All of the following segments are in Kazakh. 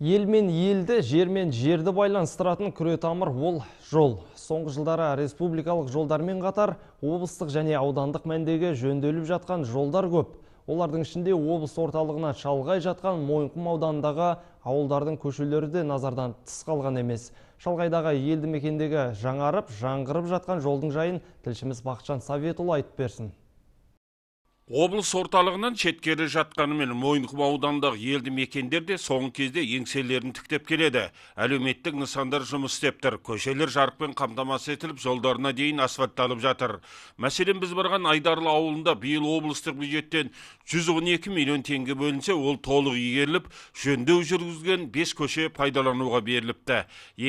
Ел мен елді, жер мен жерді байланыстыратын күретамыр ол жол. Соңғы жылдары республикалық жолдармен қатар облыстық және аудандық мәндегі жөнделіп жатқан жолдар көп. Олардың ішінде облыс орталығына шалғай жатқан Мойынқұм ауданындағы ауылдардың көшелері де назардан тыс қалған емес. Шалғайдағы елді мекендегі жаңарып, жаңғырып жатқан жолдың жайын тілшіміз Бақытжан Советұлы айтып берсін облыс орталығынан шеткері жатқанымен мойынқұм ауданындағы елді мекендер де соңғы кезде еңселерін тіктеп келеді әлеуметтік нысандар жұмыс істеп тұр көшелер жарықпен қамтамасыз етіліп жолдарына дейін асфальтталып жатыр мәселен біз барған айдарлы ауылында биыл облыстық бюджеттен 112 миллион теңге бөлінсе ол толық игеріліп жөндеу жүргізген 5 көше пайдалануға беріліпті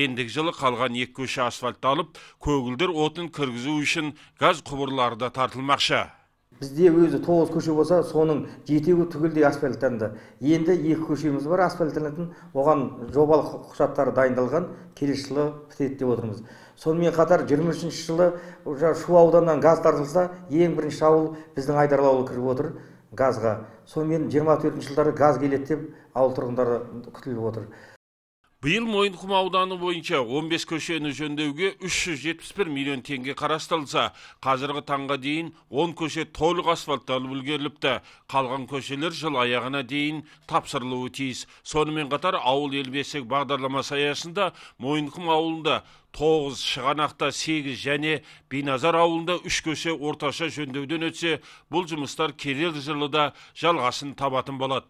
ендігі жылы қалған екі көше асфальтталып көгілдір отын кіргізу үшін газ құбырлары да тартылмақшы бізде өзі тоғыз көше болса соның жетеуі түгелдей асфальттанды енді екі көшеміз бар асфальттанатын оған жобалық құжаттары дайындалған келесі жылы бітеді деп отырмыз сонымен қатар жиырма үшінші жылы уже шу ауданынан газ тартылса ең бірінші ауыл біздің айдарлы ауылы кіріп отыр газға сонымен жиырма төртінші жылдары газ келеді деп ауыл тұрғындары күтіліп отыр биыл мойынқұм ауданы бойынша 15 көшені жөндеуге 371 миллион теңге қарастырылса қазіргі таңға дейін 10 көше толық асфальтталып үлгеріліпті қалған көшелер жыл аяғына дейін тапсырылуы тиіс сонымен қатар ауыл ел бесігі бағдарламасы аясында мойынқұм ауылында тоғыз шығанақта сегіз және биназар ауылында үш көше орташа жөндеуден өтсе бұл жұмыстар келер жылы жалғасын табатын болады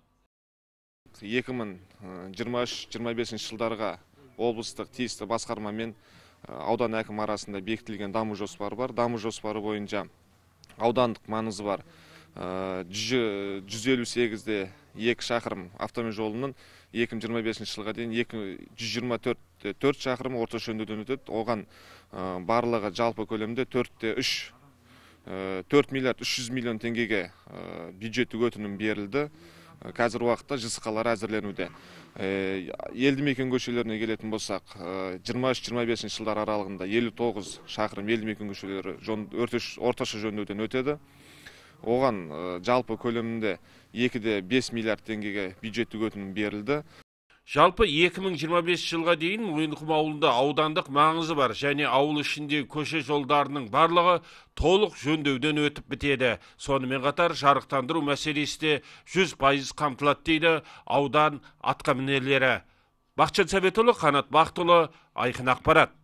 екі мың э, жиырма үш жиырма бесінші жылдарға облыстық тиісті басқарма мен э, аудан әкімі арасында бекітілген даму жоспары бар даму жоспары бойынша аудандық маңызы бар э, жүз елу де екі шақырым автомобиль жолының екі мың жиырма бесінші жылға дейін екі жүз жиырма төрт төрт шақырым орташа жөндеуден өтеді оған барлығы жалпы көлемде төртте үш төрт миллиард үш жүз миллион теңгеге бюджеттік өтінім берілді Қазір уақытта жсқ әзірленуде э, елді мекен көшелеріне келетін болсақ 23-25 э, жылдар аралығында 59 тоғыз шақырым елді мекен көшелері орташа жөндеуден өтеді оған э, жалпы көлемінде екі де миллиард теңгеге бюджеттік өтінім берілді жалпы 2025 жылға дейін мойынқұм ауылында аудандық маңызы бар және ауыл ішіндегі көше жолдарының барлығы толық жөндеуден өтіп бітеді сонымен қатар жарықтандыру мәселесі де жүз пайыз қамтылады дейді аудан атқамінерлері бақытжан сәбетұлы қанат бақтұлы айқын ақпарат